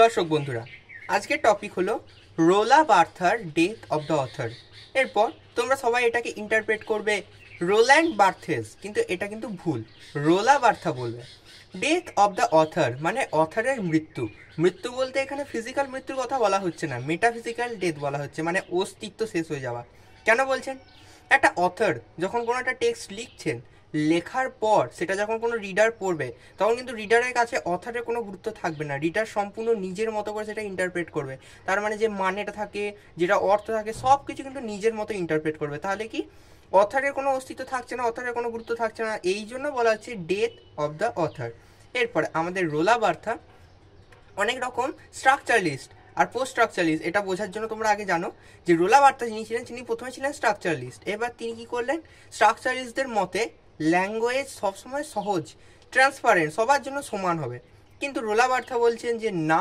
দর্শক বন্ধুরা আজকের টপিক হলো রোলা বার্থার ডেথ অব দ্য অথর এরপর তোমরা সবাই এটাকে ইন্টারপ্রেট করবে রোল্যান্ড বার্থেস কিন্তু এটা কিন্তু ভুল রোলা বার্থা বলবে ডেথ অব দ্য অথর মানে অথরের মৃত্যু মৃত্যু বলতে এখানে ফিজিক্যাল মৃত্যুর কথা বলা হচ্ছে না মেটাফিজিক্যাল ডেথ বলা হচ্ছে মানে অস্তিত্ব শেষ হয়ে যাওয়া কেন বলছেন একটা অথর যখন কোনো একটা টেক্সট লিখছেন লেখার পর সেটা যখন কোনো রিডার পড়বে তখন কিন্তু রিডারের কাছে অথারের কোনো গুরুত্ব থাকবে না রিডার সম্পূর্ণ নিজের মতো করে সেটা ইন্টারপ্রেট করবে তার মানে যে মানেটা থাকে যেটা অর্থ থাকে সব কিছু কিন্তু নিজের মতো ইন্টারপ্রেট করবে তাহলে কি অথারের কোনো অস্তিত্ব থাকছে না অথারের কোনো গুরুত্ব থাকছে না এই জন্য বলা হচ্ছে ডেথ অফ দ্য অথার এরপরে আমাদের রোলা বার্থা অনেক রকম স্ট্রাকচারালিস্ট আর পোস্ট স্ট্রাকচারালিস্ট এটা বোঝার জন্য তোমরা আগে জানো যে রোলা বার্তা যিনি ছিলেন তিনি প্রথমে ছিলেন স্ট্রাকচারালিস্ট এবার তিনি কী করলেন স্ট্রাকচারালিস্টদের মতে ল্যাঙ্গুয়েজ সবসময় সহজ ট্রান্সপারেন্ট সবার জন্য সমান হবে কিন্তু রোলা বার্থা বলছেন যে না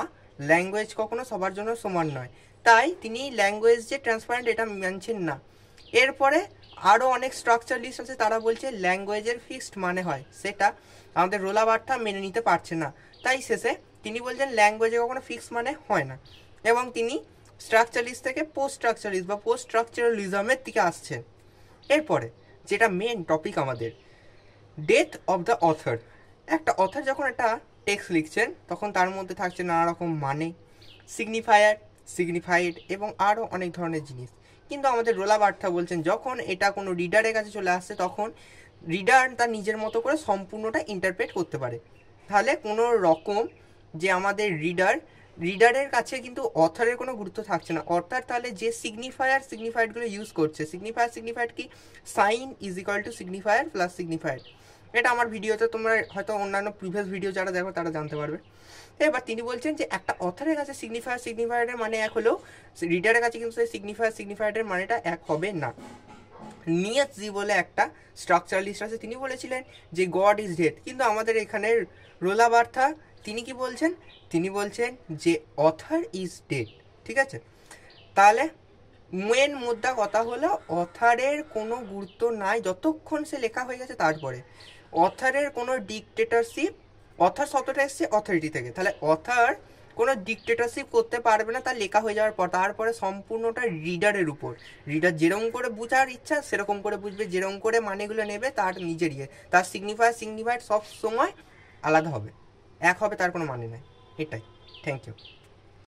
ল্যাঙ্গুয়েজ কখনো সবার জন্য সমান নয় তাই তিনি ল্যাঙ্গুয়েজ যে ট্রান্সপারেন্ট এটা মানছেন না এরপরে আরও অনেক স্ট্রাকচার লিস্ট আছে তারা বলছে ল্যাঙ্গুয়েজের ফিক্সড মানে হয় সেটা আমাদের রোলা বার্থা মেনে নিতে পারছে না তাই শেষে তিনি বলছেন ল্যাঙ্গুয়েজে কখনো ফিক্সড মানে হয় না এবং তিনি স্ট্রাকচারালিস্ট থেকে পোস্ট স্ট্রাকচারিস্ট বা পোস্ট স্ট্রাকচারালিজমের দিকে আসছেন এরপরে যেটা মেন টপিক আমাদের ডেথ অফ দ্য অথর একটা অথর যখন একটা টেক্সট লিখছেন তখন তার মধ্যে থাকছে নানা রকম মানে সিগনিফায়ার সিগনিফাইড এবং আরও অনেক ধরনের জিনিস কিন্তু আমাদের রোলা বার্থা বলছেন যখন এটা কোনো রিডারের কাছে চলে আসছে তখন রিডার তার নিজের মতো করে সম্পূর্ণটা ইন্টারপ্রেট করতে পারে তাহলে কোনো রকম যে আমাদের রিডার রিডারের কাছে কিন্তু অথারের কোনো গুরুত্ব থাকছে না অর্থাৎ তাহলে যে সিগনিফায়ার সিগনিফায়ারগুলো ইউজ করছে সিগনিফায়ার সিগনিফায়ার কি sign is equal to signifier plus signified এটা আমার ভিডিওতে তোমরা হয়তো অন্যান্য প্রিভিয়াস ভিডিও যারা দেখো তারা জানতে পারবে এবার তিনি বলছেন যে একটা অথারের কাছে সিগনিফায়ার সিগনিফায়ারের মানে এক হলেও রিডারের কাছে কিন্তু সেই সিগনিফায়ার সিগনিফায়ারের মানেটা এক হবে না নিয়ত জি বলে একটা স্ট্রাকচারালিস্ট আছে তিনি বলেছিলেন যে গড ইজ ডেথ কিন্তু আমাদের এখানের রোলাবার্থা তিনি কি বলছেন তিনি বলছেন যে অথার ইজ ডেড ঠিক আছে তাহলে মেন মুদ্রা কথা হলো অথারের কোনো গুরুত্ব নাই যতক্ষণ সে লেখা হয়ে গেছে তারপরে অথারের কোনো ডিকটেটারশিপ অথার শব্দটা এসছে অথরিটি থেকে তাহলে অথার কোনো ডিকটেটারশিপ করতে পারবে না তার লেখা হয়ে যাওয়ার পর তারপরে সম্পূর্ণটা রিডারের উপর রিডার যেরকম করে বোঝার ইচ্ছা সেরকম করে বুঝবে যেরকম করে মানেগুলো নেবে তার নিজের ইয়ে তার সিগনিফায়ার সিগনিফায়ার সব সময় আলাদা হবে এক হবে তার কোনো মানে নেই এটাই থ্যাংক ইউ